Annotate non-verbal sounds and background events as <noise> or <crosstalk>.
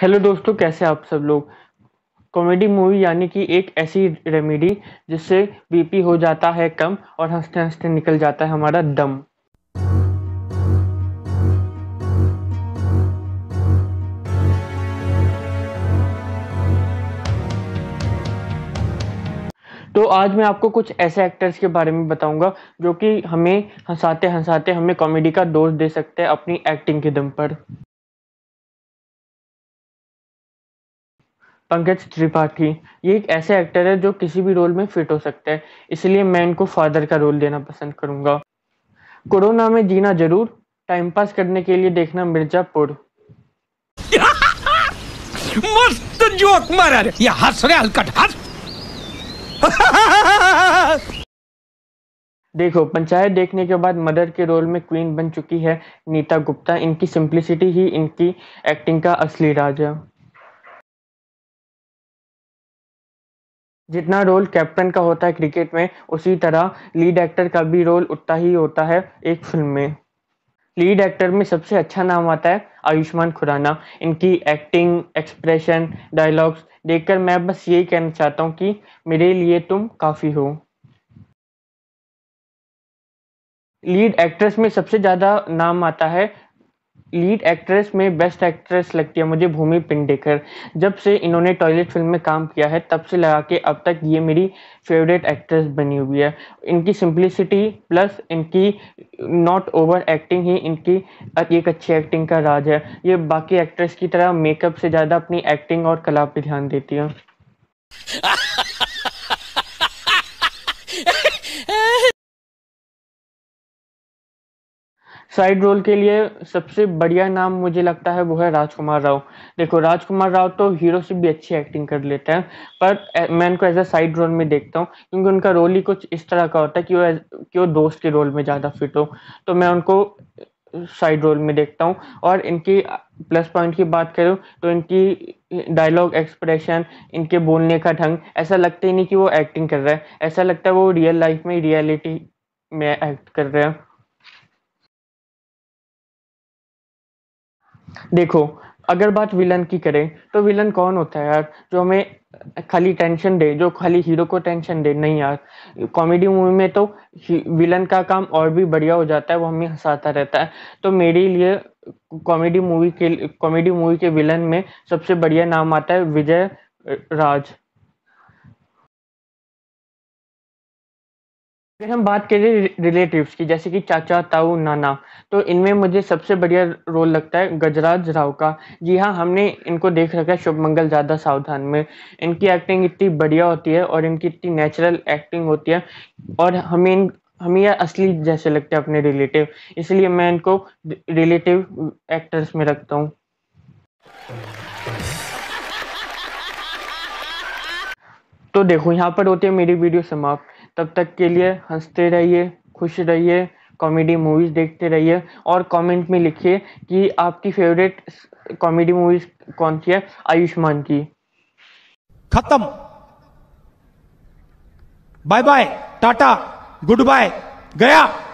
hello दोस्तों कैसे आप सब लोग कॉमेडी मूवी यानी कि एक ऐसी रेमेडी जिससे बीपी हो जाता है कम और हंसते हंसते निकल जाता है हमारा दम तो आज मैं आपको कुछ ऐसे एक्टर्स के बारे में बताऊंगा जो कि हमें हंसाते हंसाते हमें कॉमेडी का दोष दे सकते हैं अपनी एक्टिंग के दम पर पंकज त्रिपाठी ये एक ऐसे एक्टर है जो किसी भी रोल में फिट हो सकता है इसलिए मैं इनको फादर का रोल देना पसंद करूंगा कोरोना में जीना जरूर टाइम पास करने के लिए देखना मिर्जापुर <laughs> मस्त जोक मारा रे ये हंस रे हलकट हंस <laughs> देखो पंचायत देखने के बाद मदर के रोल में क्वीन बन चुकी है नीता गुप्ता इनकी सिंप्लिसिटी ही इनकी एक्टिंग का असली राज है जितना रोल कैप्टन का होता है क्रिकेट में उसी तरह लीड एक्टर का भी रोल उतना ही होता है एक फिल्म में लीड एक्टर में सबसे अच्छा नाम आता है आयुष्मान खुराना इनकी एक्टिंग एक्सप्रेशन डायलॉग्स देखकर मैं बस यही कहना चाहता हूँ कि मेरे लिए तुम काफ़ी हो लीड एक्ट्रेस में सबसे ज़्यादा नाम आता है लीड एक्ट्रेस में बेस्ट एक्ट्रेस लगती है मुझे भूमि पिंडेकर जब से इन्होंने टॉयलेट फिल्म में काम किया है तब से लगा के अब तक ये मेरी फेवरेट एक्ट्रेस बनी हुई है इनकी सिंप्लिसिटी प्लस इनकी नॉट ओवर एक्टिंग ही इनकी एक अच्छी एक्टिंग का राज है ये बाकी एक्ट्रेस की तरह मेकअप से ज़्यादा अपनी एक्टिंग और कला पर ध्यान देती है <laughs> साइड रोल के लिए सबसे बढ़िया नाम मुझे लगता है वो है राजकुमार राव देखो राजकुमार राव तो हीरो से भी अच्छी एक्टिंग कर लेते हैं पर मैं उनको एज अ साइड रोल में देखता हूँ क्योंकि उनका रोल ही कुछ इस तरह का होता है कि वो कि वो दोस्त के रोल में ज़्यादा फिट हो तो मैं उनको साइड रोल में देखता हूँ और इनकी प्लस पॉइंट की बात करूँ तो इनकी डायलॉग एक्सप्रेशन इनके बोलने का ढंग ऐसा लगता ही नहीं कि वो एक्टिंग कर रहा है ऐसा लगता है वो रियल लाइफ में रियलिटी में एक्ट कर रहे हैं देखो अगर बात विलन की करें तो विलन कौन होता है यार जो हमें खाली टेंशन दे जो खाली हीरो को टेंशन दे नहीं यार कॉमेडी मूवी में तो विलन का काम और भी बढ़िया हो जाता है वो हमें हंसाता रहता है तो मेरे लिए कॉमेडी मूवी के कॉमेडी मूवी के विलन में सबसे बढ़िया नाम आता है विजय राज अगर हम बात करें रिलेटिव्स की जैसे कि चाचा ताऊ नाना तो इनमें मुझे सबसे बढ़िया रोल लगता है गजराज राव का जी हाँ हमने इनको देख रखा है शुभ मंगल ज़्यादा सावधान में इनकी एक्टिंग इतनी बढ़िया होती है और इनकी इतनी नेचुरल एक्टिंग होती है और हमें इन हमें यह असली जैसे लगते हैं अपने रिलेटिव इसलिए मैं इनको रिलेटिव एक्टर्स में रखता हूँ तो देखो यहाँ पर होती है मेरी वीडियो समाप्त तब तक के लिए हंसते रहिए खुश रहिए कॉमेडी मूवीज़ देखते रहिए और कमेंट में लिखिए कि आपकी फेवरेट कॉमेडी मूवीज़ कौन सी है आयुष्मान की खत्म bye bye ta ta good bye गया